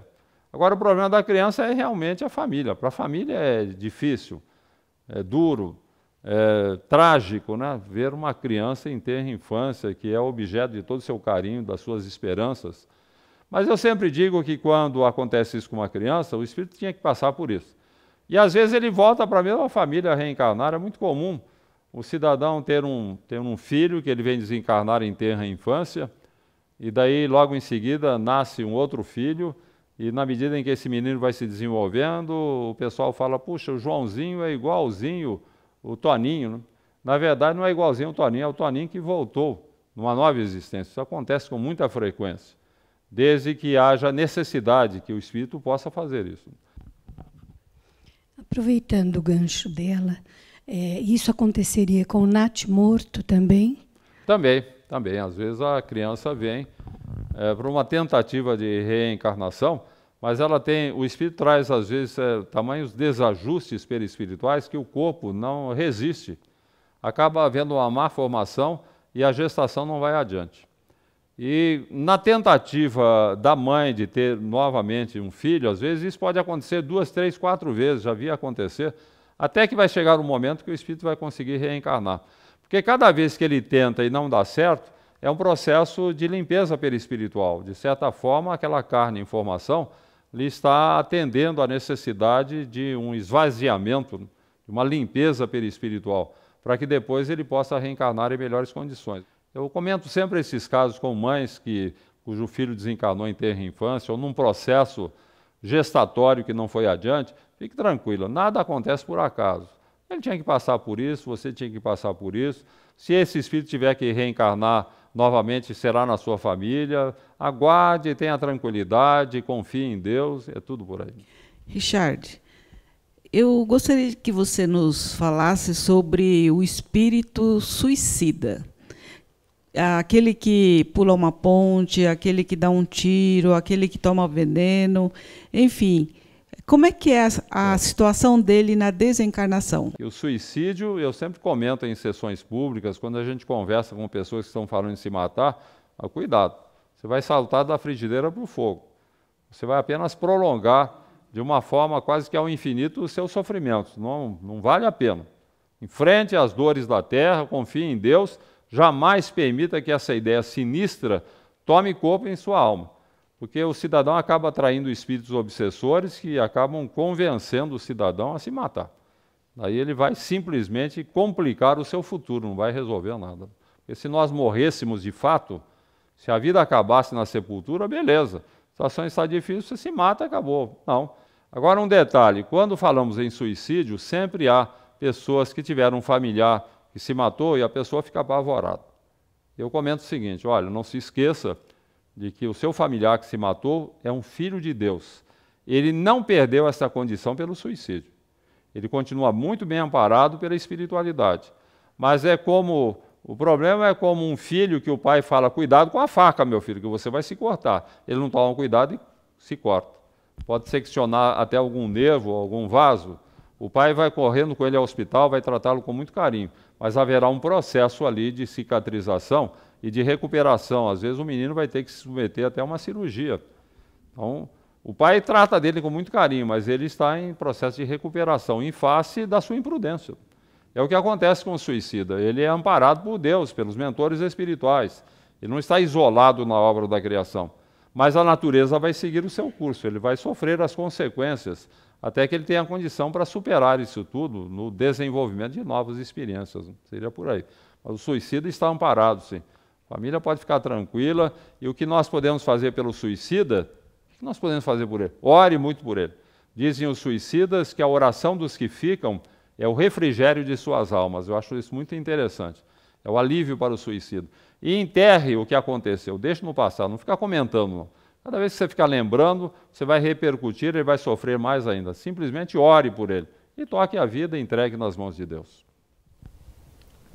Agora, o problema da criança é realmente a família. Para a família é difícil, é duro, é trágico né? ver uma criança em ter infância, que é objeto de todo o seu carinho, das suas esperanças, mas eu sempre digo que quando acontece isso com uma criança, o espírito tinha que passar por isso. E às vezes ele volta para a mesma família reencarnar. É muito comum o cidadão ter um, ter um filho que ele vem desencarnar em terra infância, e daí logo em seguida nasce um outro filho, e na medida em que esse menino vai se desenvolvendo, o pessoal fala: puxa, o Joãozinho é igualzinho o Toninho. Na verdade, não é igualzinho o Toninho, é o Toninho que voltou numa nova existência. Isso acontece com muita frequência desde que haja necessidade que o espírito possa fazer isso. Aproveitando o gancho dela, é, isso aconteceria com o Nat morto também? Também, também. Às vezes a criança vem é, para uma tentativa de reencarnação, mas ela tem, o espírito traz às vezes é, tamanhos desajustes perispirituais que o corpo não resiste. Acaba havendo uma má formação e a gestação não vai adiante. E na tentativa da mãe de ter novamente um filho, às vezes isso pode acontecer duas, três, quatro vezes, já via acontecer, até que vai chegar um momento que o espírito vai conseguir reencarnar. Porque cada vez que ele tenta e não dá certo, é um processo de limpeza perispiritual. De certa forma, aquela carne em formação lhe está atendendo à necessidade de um esvaziamento, de uma limpeza perispiritual, para que depois ele possa reencarnar em melhores condições. Eu comento sempre esses casos com mães que, cujo filho desencarnou em terra infância ou num processo gestatório que não foi adiante. Fique tranquila, nada acontece por acaso. Ele tinha que passar por isso, você tinha que passar por isso. Se esse espírito tiver que reencarnar novamente, será na sua família. Aguarde, tenha tranquilidade, confie em Deus, é tudo por aí. Richard, eu gostaria que você nos falasse sobre o espírito suicida aquele que pula uma ponte, aquele que dá um tiro, aquele que toma veneno, enfim. Como é que é a é. situação dele na desencarnação? o suicídio, eu sempre comento em sessões públicas, quando a gente conversa com pessoas que estão falando em se matar, ah, cuidado, você vai saltar da frigideira para o fogo. Você vai apenas prolongar de uma forma quase que ao infinito os seus sofrimentos. Não, não vale a pena. Enfrente as dores da terra, confie em Deus Jamais permita que essa ideia sinistra tome corpo em sua alma, porque o cidadão acaba atraindo espíritos obsessores que acabam convencendo o cidadão a se matar. Daí ele vai simplesmente complicar o seu futuro, não vai resolver nada. Porque se nós morrêssemos de fato, se a vida acabasse na sepultura, beleza. A situação está difícil, você se mata, acabou. Não. Agora um detalhe, quando falamos em suicídio, sempre há pessoas que tiveram um familiar e se matou e a pessoa fica apavorada. Eu comento o seguinte: olha, não se esqueça de que o seu familiar que se matou é um filho de Deus. Ele não perdeu essa condição pelo suicídio. Ele continua muito bem amparado pela espiritualidade. Mas é como o problema é como um filho que o pai fala: cuidado com a faca, meu filho, que você vai se cortar. Ele não toma cuidado e se corta. Pode seccionar até algum nervo, algum vaso. O pai vai correndo com ele ao hospital, vai tratá-lo com muito carinho mas haverá um processo ali de cicatrização e de recuperação. Às vezes o menino vai ter que se submeter até uma cirurgia. Então, o pai trata dele com muito carinho, mas ele está em processo de recuperação em face da sua imprudência. É o que acontece com o suicida. Ele é amparado por Deus, pelos mentores espirituais. Ele não está isolado na obra da criação. Mas a natureza vai seguir o seu curso, ele vai sofrer as consequências até que ele tenha condição para superar isso tudo no desenvolvimento de novas experiências. Seria por aí. Mas o suicida está amparado, sim. A família pode ficar tranquila e o que nós podemos fazer pelo suicida, o que nós podemos fazer por ele? Ore muito por ele. Dizem os suicidas que a oração dos que ficam é o refrigério de suas almas. Eu acho isso muito interessante. É o alívio para o suicida. E enterre o que aconteceu, deixe no passado, não fica comentando. Não Cada vez que você ficar lembrando, você vai repercutir, ele vai sofrer mais ainda. Simplesmente ore por ele e toque a vida entregue nas mãos de Deus.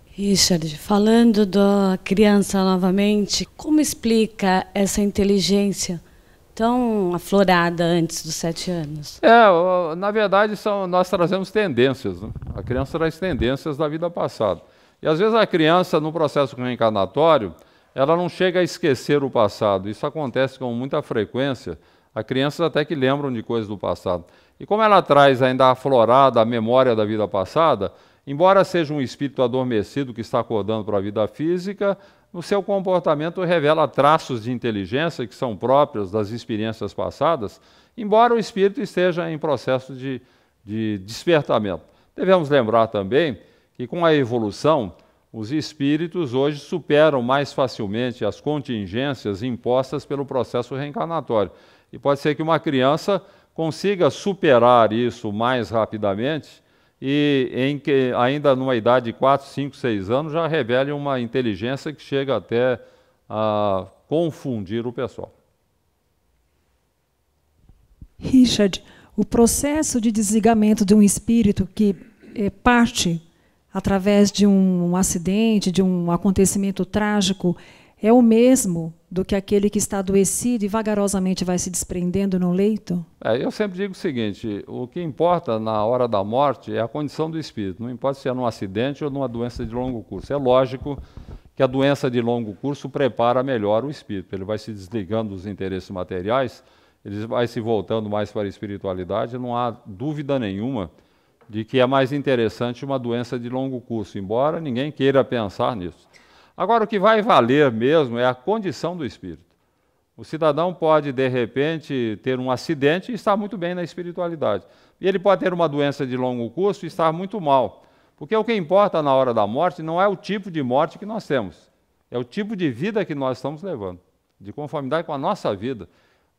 Richard, falando da criança novamente, como explica essa inteligência tão aflorada antes dos sete anos? É, na verdade, são, nós trazemos tendências. Né? A criança traz tendências da vida passada. E às vezes a criança, no processo reencarnatório, ela não chega a esquecer o passado. Isso acontece com muita frequência. As crianças até que lembram de coisas do passado. E como ela traz ainda aflorada a memória da vida passada, embora seja um espírito adormecido que está acordando para a vida física, no seu comportamento revela traços de inteligência que são próprios das experiências passadas, embora o espírito esteja em processo de, de despertamento. Devemos lembrar também que com a evolução, os espíritos hoje superam mais facilmente as contingências impostas pelo processo reencarnatório. E pode ser que uma criança consiga superar isso mais rapidamente e em que ainda numa idade de 4, 5, 6 anos já revele uma inteligência que chega até a confundir o pessoal. Richard, o processo de desligamento de um espírito que é, parte através de um, acidente, de um acontecimento trágico, é o mesmo do que aquele que está adoecido e vagarosamente vai se desprendendo no leito? É, eu sempre digo o seguinte: o que importa na hora da morte é a condição do espírito, não importa se é num acidente ou numa doença de longo curso. É lógico que a doença de longo curso prepara melhor o espírito, ele vai se desligando dos interesses materiais, ele vai se voltando mais para a espiritualidade, não há dúvida nenhuma de que é mais interessante uma doença de longo curso, embora ninguém queira pensar nisso. Agora, o que vai valer mesmo é a condição do espírito. O cidadão pode, de repente, ter um acidente e estar muito bem na espiritualidade. E ele pode ter uma doença de longo curso e estar muito mal. Porque o que importa na hora da morte não é o tipo de morte que nós temos, é o tipo de vida que nós estamos levando, de conformidade com a nossa vida.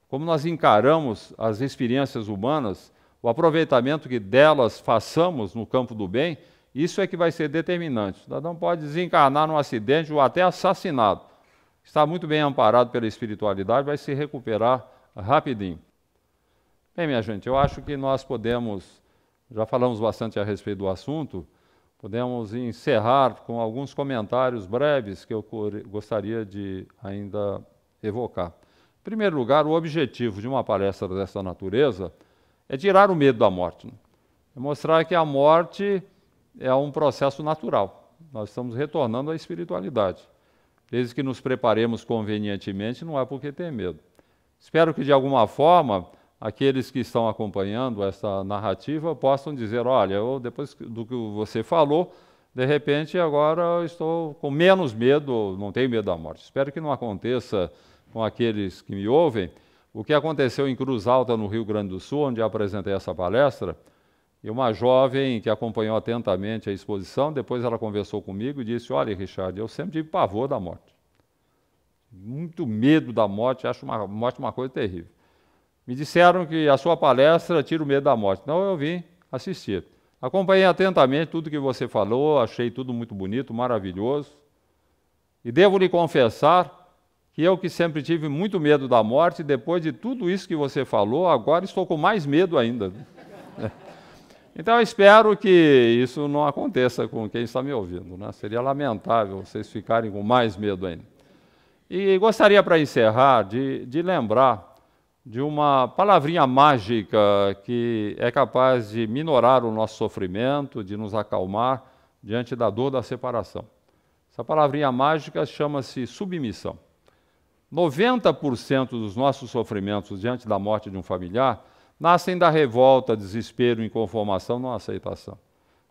Como nós encaramos as experiências humanas, o aproveitamento que delas façamos no campo do bem, isso é que vai ser determinante. O cidadão pode desencarnar num acidente ou até assassinado. Está muito bem amparado pela espiritualidade, vai se recuperar rapidinho. Bem, minha gente, eu acho que nós podemos, já falamos bastante a respeito do assunto, podemos encerrar com alguns comentários breves que eu gostaria de ainda evocar. Em primeiro lugar, o objetivo de uma palestra dessa natureza é tirar o medo da morte. Né? É mostrar que a morte é um processo natural. Nós estamos retornando à espiritualidade. Desde que nos preparemos convenientemente, não há é por que ter medo. Espero que, de alguma forma, aqueles que estão acompanhando essa narrativa possam dizer: olha, eu, depois do que você falou, de repente agora eu estou com menos medo, não tenho medo da morte. Espero que não aconteça com aqueles que me ouvem, o que aconteceu em Cruz Alta, no Rio Grande do Sul, onde apresentei essa palestra, e uma jovem que acompanhou atentamente a exposição, depois ela conversou comigo e disse: Olha, Richard, eu sempre tive pavor da morte. Muito medo da morte, acho uma morte uma coisa terrível. Me disseram que a sua palestra tira o medo da morte. Então eu vim assistir. Acompanhei atentamente tudo que você falou, achei tudo muito bonito, maravilhoso. E devo lhe confessar que eu que sempre tive muito medo da morte, depois de tudo isso que você falou, agora estou com mais medo ainda. Então eu espero que isso não aconteça com quem está me ouvindo. Né? Seria lamentável vocês ficarem com mais medo ainda. E gostaria, para encerrar, de, de lembrar de uma palavrinha mágica que é capaz de minorar o nosso sofrimento, de nos acalmar diante da dor da separação. Essa palavrinha mágica chama-se submissão. 90% dos nossos sofrimentos diante da morte de um familiar nascem da revolta, desespero, inconformação, não aceitação.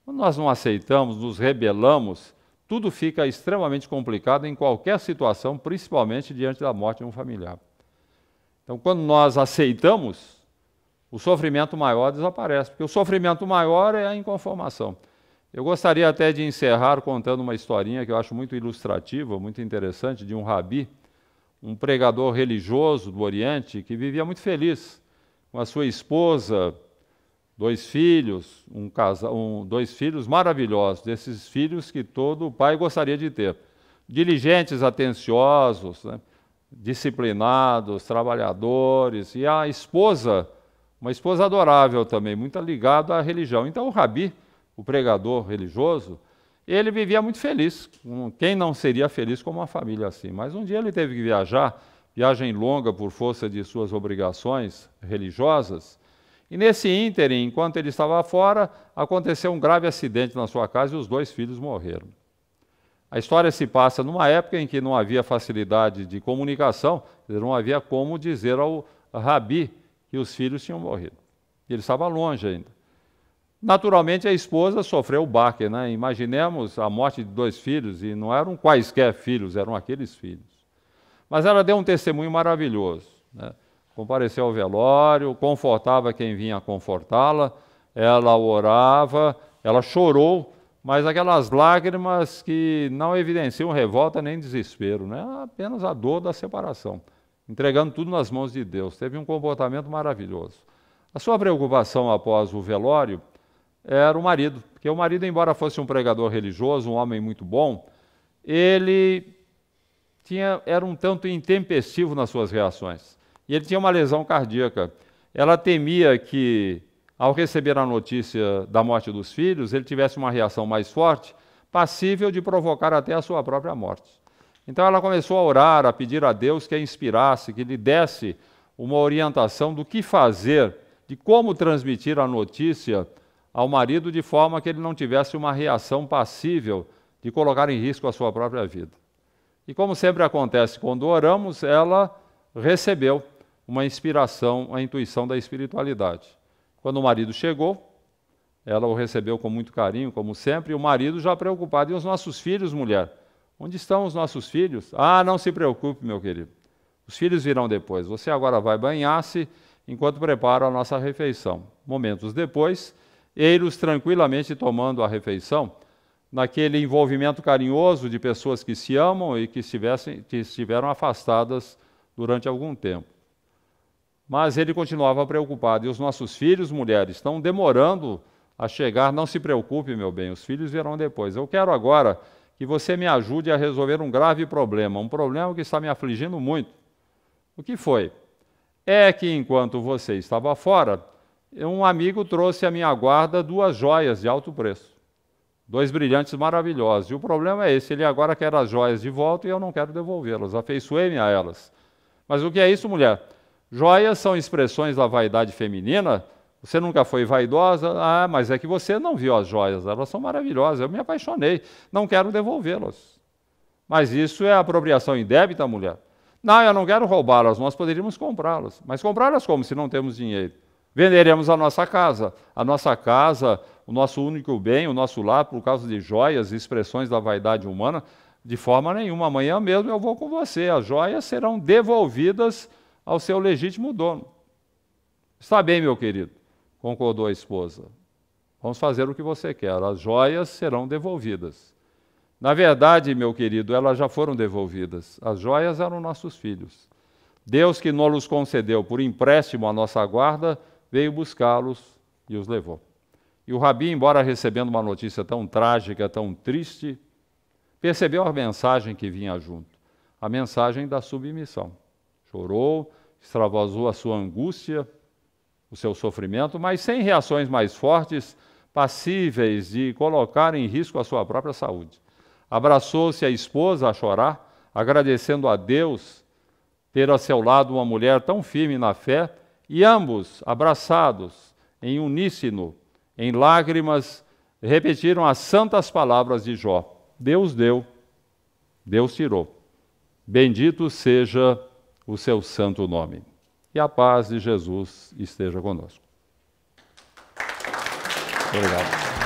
Quando nós não aceitamos, nos rebelamos, tudo fica extremamente complicado em qualquer situação, principalmente diante da morte de um familiar. Então, quando nós aceitamos, o sofrimento maior desaparece, porque o sofrimento maior é a inconformação. Eu gostaria até de encerrar contando uma historinha que eu acho muito ilustrativa, muito interessante, de um rabi um pregador religioso do Oriente que vivia muito feliz com a sua esposa, dois filhos, um casa, um, dois filhos maravilhosos, desses filhos que todo pai gostaria de ter. Diligentes, atenciosos, né? disciplinados, trabalhadores, e a esposa, uma esposa adorável também, muito ligada à religião. Então o rabi, o pregador religioso, ele vivia muito feliz. Quem não seria feliz com uma família assim? Mas um dia ele teve que viajar, viagem longa por força de suas obrigações religiosas. E nesse ínterim, enquanto ele estava fora, aconteceu um grave acidente na sua casa e os dois filhos morreram. A história se passa numa época em que não havia facilidade de comunicação, não havia como dizer ao rabi que os filhos tinham morrido. Ele estava longe ainda. Naturalmente, a esposa sofreu o baque. Né? Imaginemos a morte de dois filhos, e não eram quaisquer filhos, eram aqueles filhos. Mas ela deu um testemunho maravilhoso. Né? Compareceu ao velório, confortava quem vinha confortá-la, ela orava, ela chorou, mas aquelas lágrimas que não evidenciam revolta nem desespero, né? apenas a dor da separação, entregando tudo nas mãos de Deus. Teve um comportamento maravilhoso. A sua preocupação após o velório era o marido. Porque o marido, embora fosse um pregador religioso, um homem muito bom, ele tinha, era um tanto intempestivo nas suas reações. E ele tinha uma lesão cardíaca. Ela temia que, ao receber a notícia da morte dos filhos, ele tivesse uma reação mais forte, passível de provocar até a sua própria morte. Então ela começou a orar, a pedir a Deus que a inspirasse, que lhe desse uma orientação do que fazer, de como transmitir a notícia ao marido de forma que ele não tivesse uma reação passível de colocar em risco a sua própria vida. E como sempre acontece quando oramos, ela recebeu uma inspiração, a intuição da espiritualidade. Quando o marido chegou, ela o recebeu com muito carinho, como sempre, e o marido já preocupado. E os nossos filhos, mulher? Onde estão os nossos filhos? Ah, não se preocupe, meu querido. Os filhos virão depois. Você agora vai banhar-se enquanto prepara a nossa refeição. Momentos depois, eiros tranquilamente tomando a refeição, naquele envolvimento carinhoso de pessoas que se amam e que, estivessem, que estiveram afastadas durante algum tempo. Mas ele continuava preocupado, e os nossos filhos, mulheres, estão demorando a chegar. Não se preocupe, meu bem, os filhos virão depois. Eu quero agora que você me ajude a resolver um grave problema, um problema que está me afligindo muito. O que foi? É que enquanto você estava fora, um amigo trouxe à minha guarda duas joias de alto preço. Dois brilhantes maravilhosos. E o problema é esse: ele agora quer as joias de volta e eu não quero devolvê-las. Afeiçoei-me a elas. Mas o que é isso, mulher? Joias são expressões da vaidade feminina. Você nunca foi vaidosa? Ah, mas é que você não viu as joias. Elas são maravilhosas. Eu me apaixonei. Não quero devolvê-las. Mas isso é apropriação indébita, mulher. Não, eu não quero roubá-las. Nós poderíamos comprá-las. Mas comprá-las como se não temos dinheiro? Venderemos a nossa casa. A nossa casa, o nosso único bem, o nosso lar, por causa de joias e expressões da vaidade humana, de forma nenhuma. Amanhã mesmo eu vou com você. As joias serão devolvidas ao seu legítimo dono. Está bem, meu querido, concordou a esposa. Vamos fazer o que você quer. As joias serão devolvidas. Na verdade, meu querido, elas já foram devolvidas. As joias eram nossos filhos. Deus que nos concedeu por empréstimo a nossa guarda, veio buscá-los e os levou. E o Rabi, embora recebendo uma notícia tão trágica, tão triste, percebeu a mensagem que vinha junto a mensagem da submissão. Chorou, extravasou a sua angústia, o seu sofrimento, mas sem reações mais fortes, passíveis de colocar em risco a sua própria saúde. Abraçou-se a esposa a chorar, agradecendo a Deus ter a seu lado uma mulher tão firme na fé e ambos, abraçados em uníssono, em lágrimas, repetiram as santas palavras de Jó: Deus deu, Deus tirou. Bendito seja o seu santo nome. E a paz de Jesus esteja conosco. Obrigado.